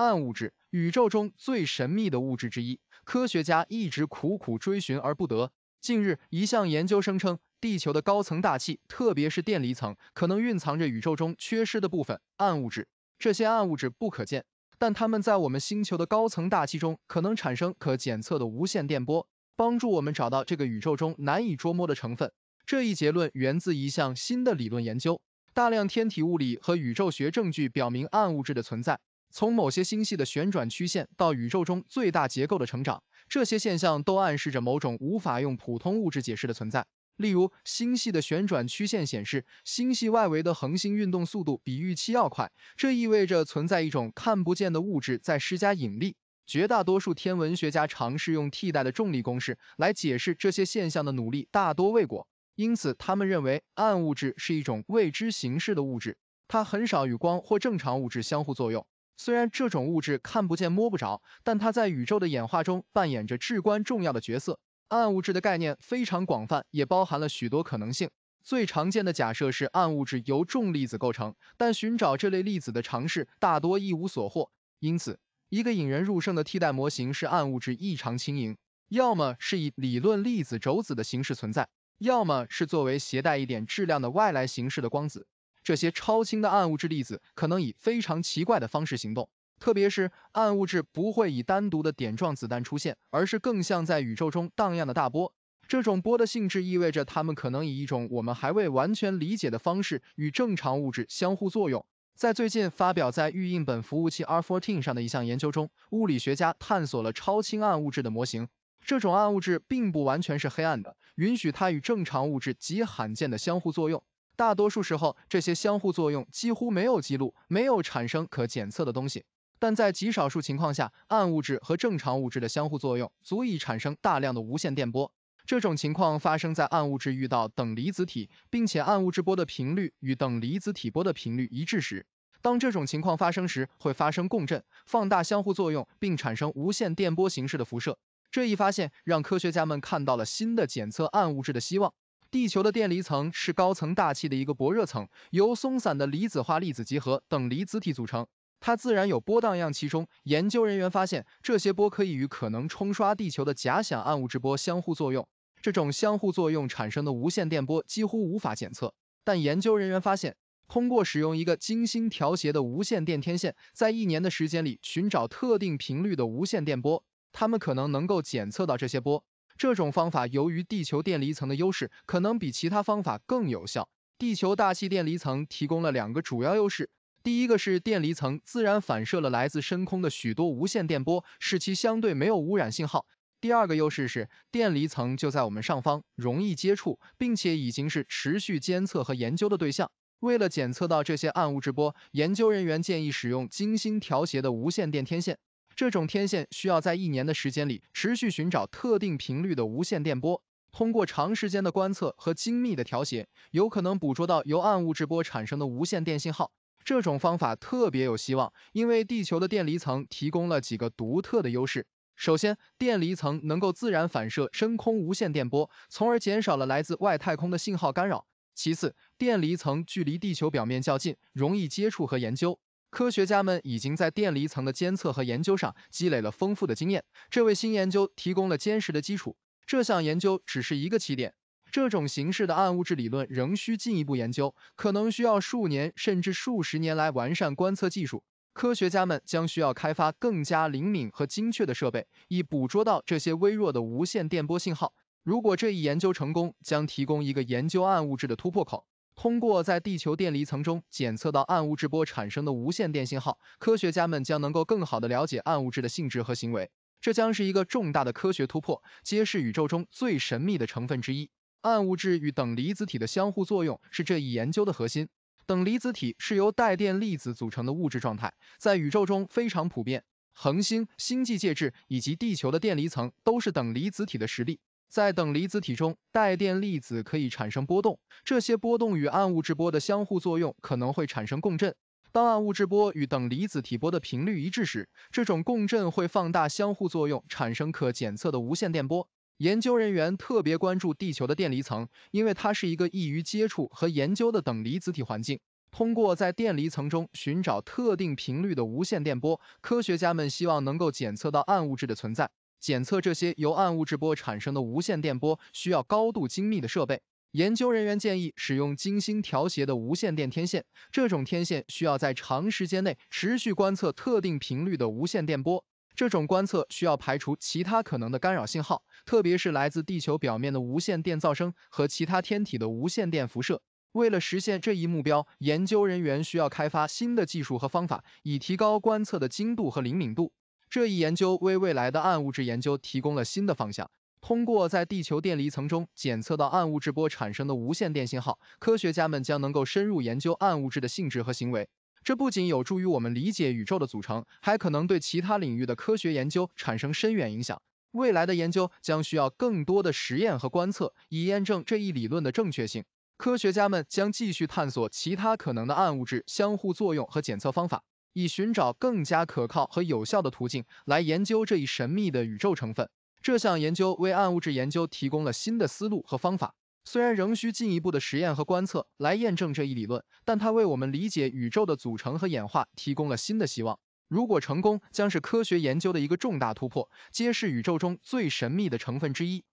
暗物质，宇宙中最神秘的物质之一，科学家一直苦苦追寻而不得。近日，一项研究声称，地球的高层大气，特别是电离层，可能蕴藏着宇宙中缺失的部分暗物质。这些暗物质不可见，但它们在我们星球的高层大气中可能产生可检测的无线电波，帮助我们找到这个宇宙中难以捉摸的成分。这一结论源自一项新的理论研究。大量天体物理和宇宙学证据表明暗物质的存在。从某些星系的旋转曲线到宇宙中最大结构的成长，这些现象都暗示着某种无法用普通物质解释的存在。例如，星系的旋转曲线显示，星系外围的恒星运动速度比预期要快，这意味着存在一种看不见的物质在施加引力。绝大多数天文学家尝试用替代的重力公式来解释这些现象的努力大多未果，因此他们认为暗物质是一种未知形式的物质，它很少与光或正常物质相互作用。虽然这种物质看不见摸不着，但它在宇宙的演化中扮演着至关重要的角色。暗物质的概念非常广泛，也包含了许多可能性。最常见的假设是暗物质由重粒子构成，但寻找这类粒子的尝试大多一无所获。因此，一个引人入胜的替代模型是暗物质异常轻盈，要么是以理论粒子轴子的形式存在，要么是作为携带一点质量的外来形式的光子。这些超轻的暗物质粒子可能以非常奇怪的方式行动，特别是暗物质不会以单独的点状子弹出现，而是更像在宇宙中荡漾的大波。这种波的性质意味着它们可能以一种我们还未完全理解的方式与正常物质相互作用。在最近发表在预印本服务器 u r e e n 上的一项研究中，物理学家探索了超轻暗物质的模型。这种暗物质并不完全是黑暗的，允许它与正常物质极罕见的相互作用。大多数时候，这些相互作用几乎没有记录，没有产生可检测的东西。但在极少数情况下，暗物质和正常物质的相互作用足以产生大量的无线电波。这种情况发生在暗物质遇到等离子体，并且暗物质波的频率与等离子体波的频率一致时。当这种情况发生时，会发生共振，放大相互作用，并产生无线电波形式的辐射。这一发现让科学家们看到了新的检测暗物质的希望。地球的电离层是高层大气的一个薄热层，由松散的离子化粒子集合等离子体组成。它自然有波荡漾其中。研究人员发现，这些波可以与可能冲刷地球的假想暗物质波相互作用。这种相互作用产生的无线电波几乎无法检测。但研究人员发现，通过使用一个精心调谐的无线电天线，在一年的时间里寻找特定频率的无线电波，他们可能能够检测到这些波。这种方法由于地球电离层的优势，可能比其他方法更有效。地球大气电离层提供了两个主要优势：第一个是电离层自然反射了来自深空的许多无线电波，使其相对没有污染信号；第二个优势是电离层就在我们上方，容易接触，并且已经是持续监测和研究的对象。为了检测到这些暗物质波，研究人员建议使用精心调谐的无线电天线。这种天线需要在一年的时间里持续寻找特定频率的无线电波。通过长时间的观测和精密的调谐，有可能捕捉到由暗物质波产生的无线电信号。这种方法特别有希望，因为地球的电离层提供了几个独特的优势。首先，电离层能够自然反射深空无线电波，从而减少了来自外太空的信号干扰。其次，电离层距离地球表面较近，容易接触和研究。科学家们已经在电离层的监测和研究上积累了丰富的经验，这为新研究提供了坚实的基础。这项研究只是一个起点，这种形式的暗物质理论仍需进一步研究，可能需要数年甚至数十年来完善观测技术。科学家们将需要开发更加灵敏和精确的设备，以捕捉到这些微弱的无线电波信号。如果这一研究成功，将提供一个研究暗物质的突破口。通过在地球电离层中检测到暗物质波产生的无线电信号，科学家们将能够更好地了解暗物质的性质和行为。这将是一个重大的科学突破，揭示宇宙中最神秘的成分之一。暗物质与等离子体的相互作用是这一研究的核心。等离子体是由带电粒子组成的物质状态，在宇宙中非常普遍。恒星、星际介质以及地球的电离层都是等离子体的实例。在等离子体中，带电粒子可以产生波动，这些波动与暗物质波的相互作用可能会产生共振。当暗物质波与等离子体波的频率一致时，这种共振会放大相互作用，产生可检测的无线电波。研究人员特别关注地球的电离层，因为它是一个易于接触和研究的等离子体环境。通过在电离层中寻找特定频率的无线电波，科学家们希望能够检测到暗物质的存在。检测这些由暗物质波产生的无线电波需要高度精密的设备。研究人员建议使用精心调谐的无线电天线，这种天线需要在长时间内持续观测特定频率的无线电波。这种观测需要排除其他可能的干扰信号，特别是来自地球表面的无线电噪声和其他天体的无线电辐射。为了实现这一目标，研究人员需要开发新的技术和方法，以提高观测的精度和灵敏度。这一研究为未来的暗物质研究提供了新的方向。通过在地球电离层中检测到暗物质波产生的无线电信号，科学家们将能够深入研究暗物质的性质和行为。这不仅有助于我们理解宇宙的组成，还可能对其他领域的科学研究产生深远影响。未来的研究将需要更多的实验和观测，以验证这一理论的正确性。科学家们将继续探索其他可能的暗物质相互作用和检测方法。以寻找更加可靠和有效的途径来研究这一神秘的宇宙成分。这项研究为暗物质研究提供了新的思路和方法，虽然仍需进一步的实验和观测来验证这一理论，但它为我们理解宇宙的组成和演化提供了新的希望。如果成功，将是科学研究的一个重大突破，揭示宇宙中最神秘的成分之一。